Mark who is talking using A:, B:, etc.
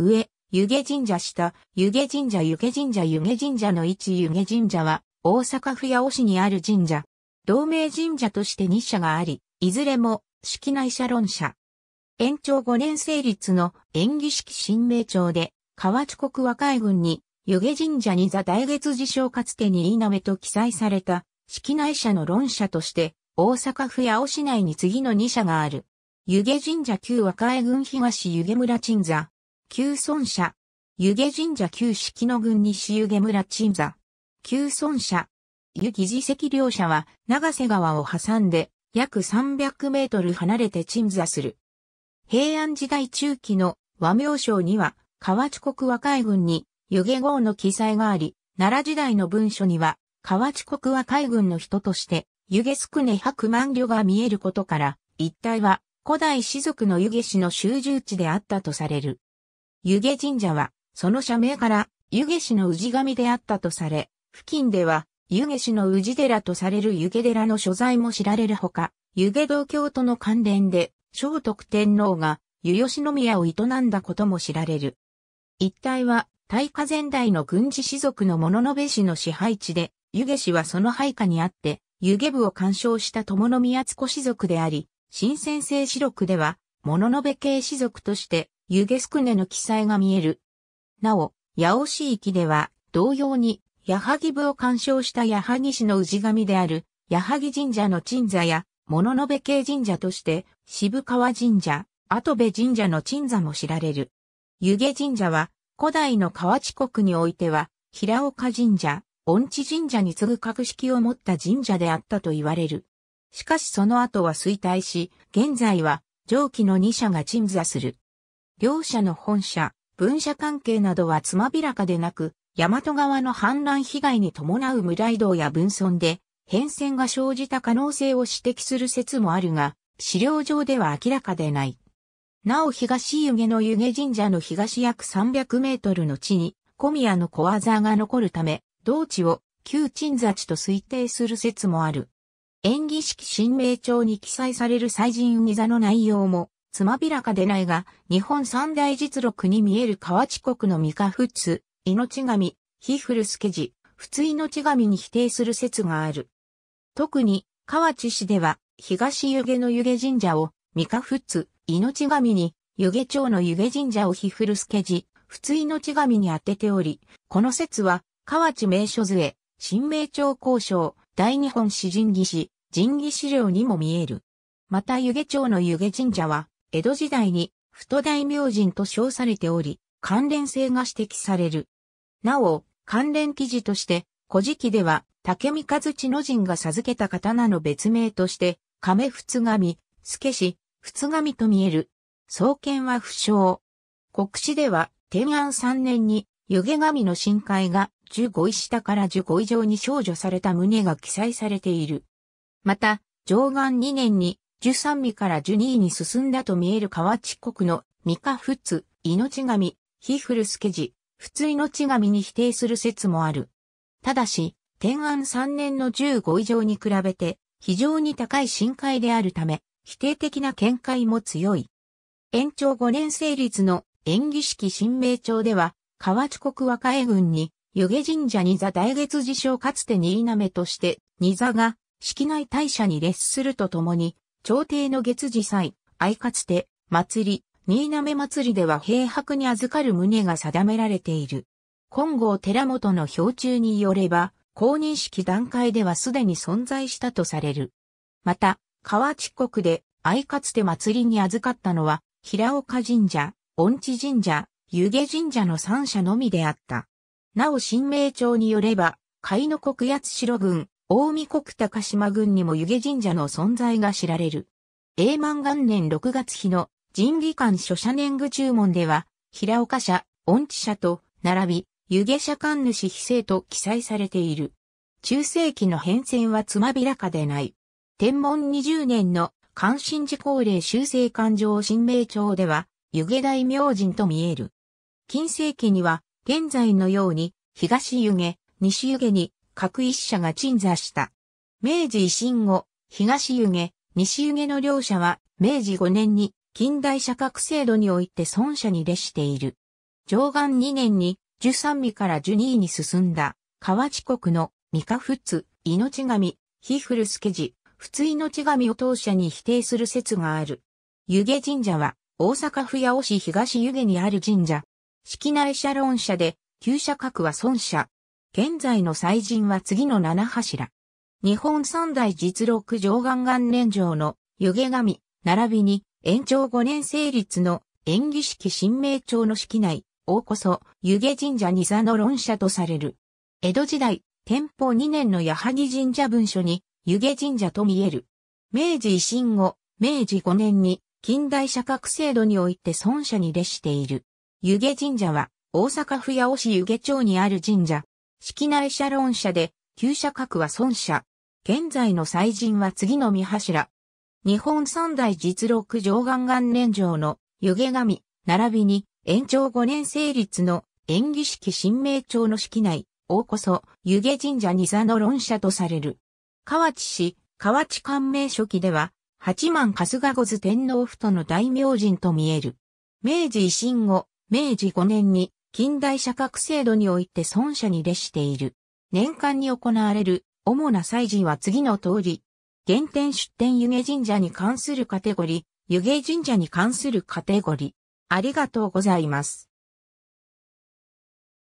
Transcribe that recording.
A: 上、湯気神社下、湯気神社湯気神社湯気神社の位置湯気神社は、大阪府八尾市にある神社。同名神社として2社があり、いずれも、式内社論社。延長5年成立の演技式新名町で、河内国和海軍に、湯気神社に座大月寺正かつてに稲目と記載された、式内社の論社として、大阪府八尾市内に次の2社がある。湯気神社旧和海軍東湯気村鎮座、旧村社、湯気神社旧式の郡西湯気村鎮座。旧村社、湯気寺跡両社は長瀬川を挟んで約300メートル離れて鎮座する。平安時代中期の和名称には河内国和海軍に湯気号の記載があり、奈良時代の文書には河内国和海軍の人として湯気宿ね百万両が見えることから、一帯は古代士族の湯気氏の集中地であったとされる。湯気神社は、その社名から、湯気氏の氏神であったとされ、付近では、湯気氏の氏寺とされる湯気寺の所在も知られるほか、湯気道教との関連で、聖徳天皇が、湯吉宮を営んだことも知られる。一帯は、大火前代の軍事士族の物部氏の支配地で、湯気氏はその配下にあって、湯気部を干渉した友宮津子氏族であり、新先生氏族では、物部系氏族として、湯ゲすくねの記載が見える。なお、八尾市域では、同様に、矢作部を鑑賞した矢作市の氏神である、矢作神社の鎮座や、物のべ系神社として、渋川神社、後部神社の鎮座も知られる。湯気神社は、古代の河内国においては、平岡神社、恩知神社に次ぐ格式を持った神社であったと言われる。しかしその後は衰退し、現在は上記の2社が鎮座する。両社の本社、分社関係などはつまびらかでなく、大和川の氾濫被害に伴う村雷道や分村で、変遷が生じた可能性を指摘する説もあるが、資料上では明らかでない。なお東湯気の湯気神社の東約300メートルの地に、小宮の小技が残るため、道地を旧鎮座地と推定する説もある。演技式神明帳に記載される祭神に座の内容も、つまびらかでないが、日本三大実録に見える河内国の三河仏、命神、ひ古助寺、け普通命神に否定する説がある。特に、河内市では、東湯気の湯気神社を、三河仏、命神に、湯気町の湯気神社をひ古助寺。け普通命神に当てており、この説は、河内名所図へ、新名町交渉、大日本詩人技師、神義資料にも見える。また湯気町の湯気神社は、江戸時代に太大明神と称されており、関連性が指摘される。なお、関連記事として、古事記では、竹見和知の神が授けた刀の別名として、亀仏神、助し、仏神と見える。創建は不詳。国史では、天安3年に、湯気神の深海が15位下から15位上に少女された旨が記載されている。また、上岸2年に十三位から十二位に進んだと見える河内国の三日仏、命神、ヒフルスケジ、普通命神に否定する説もある。ただし、天安三年の15以上に比べて、非常に高い深海であるため、否定的な見解も強い。延長5年成立の演技式新名帳では、河内国和江軍に、湯気神社に座大月寺賞かつて新滑として、二座が、式内大社に列するとともに、朝廷の月次祭、相かつて、祭り、新滑祭りでは平白に預かる旨が定められている。金剛寺本の標中によれば、公認式段階ではすでに存在したとされる。また、河内国で、相かつて祭りに預かったのは、平岡神社、恩知神社、湯気神社の三社のみであった。なお新名帳によれば、海の国八代軍、大見国高島郡にも湯気神社の存在が知られる。永満元年6月日の神技館諸社年具注文では、平岡社、恩知社と並び、湯気社館主非正と記載されている。中世紀の変遷はつまびらかでない。天文20年の関心寺高齢修正環上新名町では、湯気大明神と見える。近世紀には、現在のように、東湯気、西湯気に各一社が鎮座した。明治維新後、東湯気、西湯気の両社は、明治5年に近代社格制度において孫社に列している。上岸2年に、十三位から十二位に進んだ、河内国の三河仏、命神、ひふるスケジ、仏命神を当社に否定する説がある。湯気神社は、大阪府八尾市東湯気にある神社。式内社論社で、旧社格は孫社、現在の祭神は次の七柱。日本三大実録上元元年上の湯気神、並びに延長五年成立の演技式新名帳の式内、大こそ湯気神社に座の論者とされる。江戸時代、天保2年の矢作神社文書に湯気神社と見える。明治維新後、明治5年に近代社格制度において孫社に列している。湯気神社は大阪府八尾市湯気町にある神社、式内社論社で、旧社格は孫社。現在の祭人は次の三柱。日本三大実録上元元年上の湯気神、並びに延長五年成立の演技式新名帳の式内、大こそ湯気神社に座の論者とされる。河内市、河内官名初期では、八幡春日御図天皇府との大名人と見える。明治維新後、明治5年に近代社格制度において尊者に列している。年間に行われる主な祭事は次の通り、原点出典湯気神社に関するカテゴリー、湯気神社に関するカテゴリー。ありがとうございます。